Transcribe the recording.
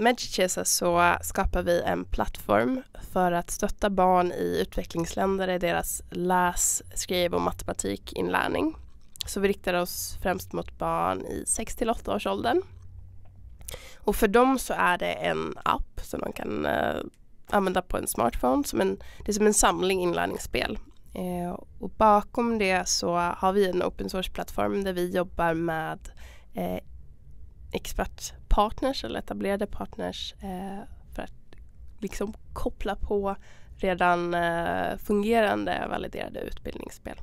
med Chichesa så skapar vi en plattform för att stötta barn i utvecklingsländer i deras läs-, skriv och matematikinlärning. Så vi riktar oss främst mot barn i 6 till 8 års åldern. Och för dem så är det en app som de kan eh, använda på en smartphone. Som en, det är som en samling inlärningsspel. Eh, och bakom det så har vi en open source-plattform där vi jobbar med eh, expertpartners eller etablerade partners eh, för att liksom koppla på redan eh, fungerande validerade utbildningsspel.